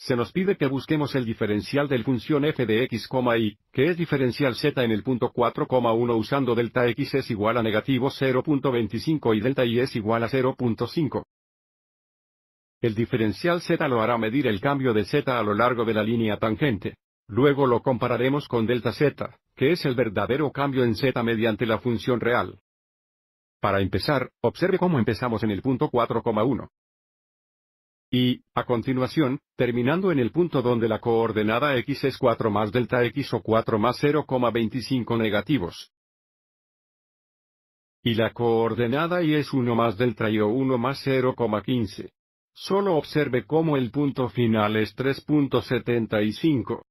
se nos pide que busquemos el diferencial del función f de x, y, que es diferencial z en el punto 4,1 usando delta x es igual a negativo 0.25 y delta y es igual a 0.5. El diferencial z lo hará medir el cambio de z a lo largo de la línea tangente. Luego lo compararemos con delta z, que es el verdadero cambio en z mediante la función real. Para empezar, observe cómo empezamos en el punto 4,1. Y, a continuación, terminando en el punto donde la coordenada x es 4 más delta x o 4 más 0,25 negativos. Y la coordenada y es 1 más delta y o 1 más 0,15. Solo observe cómo el punto final es 3.75.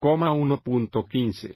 Coma 1.15.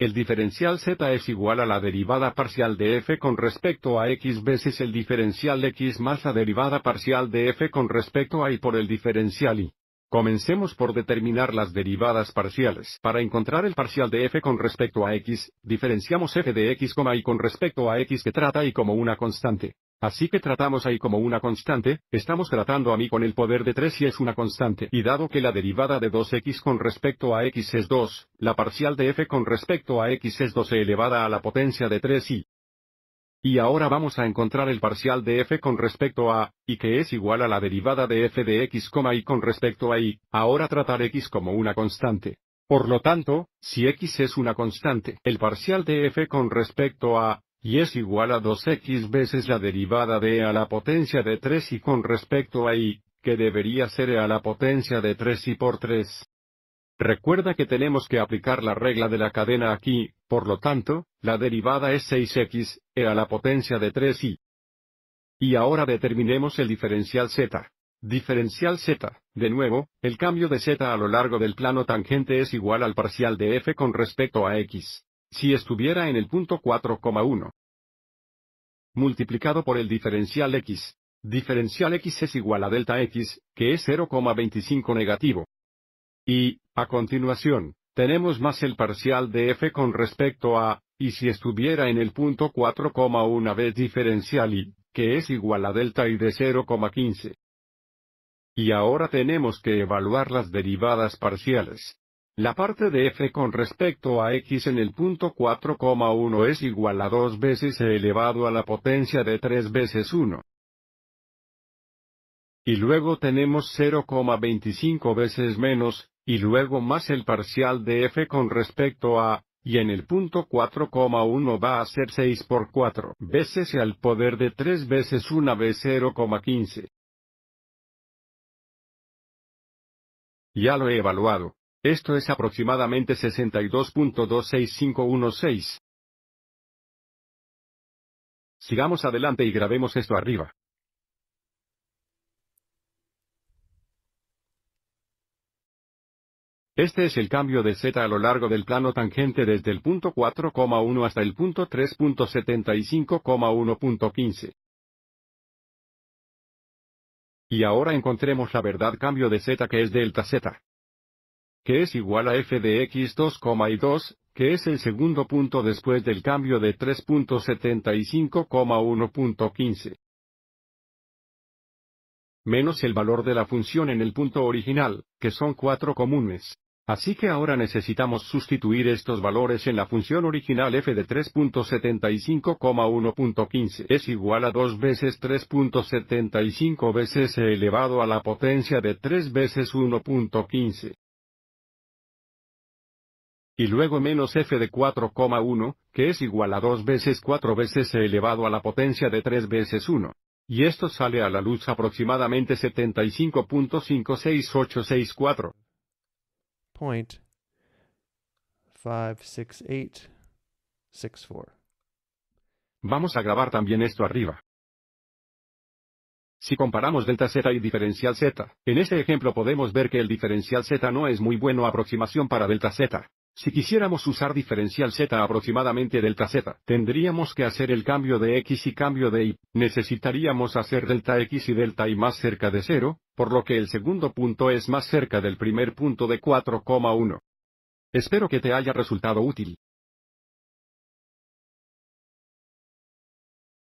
El diferencial z es igual a la derivada parcial de f con respecto a x veces el diferencial x más la derivada parcial de f con respecto a y por el diferencial y. Comencemos por determinar las derivadas parciales. Para encontrar el parcial de f con respecto a x, diferenciamos f de x, y con respecto a x que trata y como una constante. Así que tratamos ahí como una constante, estamos tratando a mí con el poder de 3 y es una constante. Y dado que la derivada de 2x con respecto a x es 2, la parcial de f con respecto a x es 12 elevada a la potencia de 3 y... Y ahora vamos a encontrar el parcial de f con respecto a, y que es igual a la derivada de f de x, y con respecto a y, ahora tratar x como una constante. Por lo tanto, si x es una constante, el parcial de f con respecto a y es igual a 2x veces la derivada de e a la potencia de 3 y con respecto a y, que debería ser e a la potencia de 3 y por 3. Recuerda que tenemos que aplicar la regla de la cadena aquí, por lo tanto, la derivada es 6x, e a la potencia de 3y. Y ahora determinemos el diferencial z. Diferencial z, de nuevo, el cambio de z a lo largo del plano tangente es igual al parcial de f con respecto a x. Si estuviera en el punto 4,1, multiplicado por el diferencial x. Diferencial x es igual a delta x, que es 0,25 negativo. Y, a continuación, tenemos más el parcial de f con respecto a, y si estuviera en el punto 4,1 vez diferencial y, que es igual a delta y de 0,15. Y ahora tenemos que evaluar las derivadas parciales. La parte de f con respecto a x en el punto 4,1 es igual a 2 veces e elevado a la potencia de 3 veces 1. Y luego tenemos 0,25 veces menos, y luego más el parcial de f con respecto a, y en el punto 4,1 va a ser 6 por 4 veces y e al poder de 3 veces 1 vez 0,15. Ya lo he evaluado. Esto es aproximadamente 62.26516. Sigamos adelante y grabemos esto arriba. Este es el cambio de Z a lo largo del plano tangente desde el punto 4,1 hasta el punto 3.75,1.15. Y ahora encontremos la verdad cambio de Z que es delta Z que es igual a f de x 2,2, que es el segundo punto después del cambio de 3.75,1.15. Menos el valor de la función en el punto original, que son cuatro comunes. Así que ahora necesitamos sustituir estos valores en la función original f de 3.75,1.15 es igual a 2 veces 3.75 veces e elevado a la potencia de 3 veces 1.15 y luego menos f de 4,1, que es igual a 2 veces 4 veces e elevado a la potencia de 3 veces 1. Y esto sale a la luz aproximadamente 75.56864. Vamos a grabar también esto arriba. Si comparamos delta z y diferencial z, en este ejemplo podemos ver que el diferencial z no es muy bueno aproximación para delta z. Si quisiéramos usar diferencial z aproximadamente delta z, tendríamos que hacer el cambio de x y cambio de y, necesitaríamos hacer delta x y delta y más cerca de 0, por lo que el segundo punto es más cerca del primer punto de 4,1. Espero que te haya resultado útil.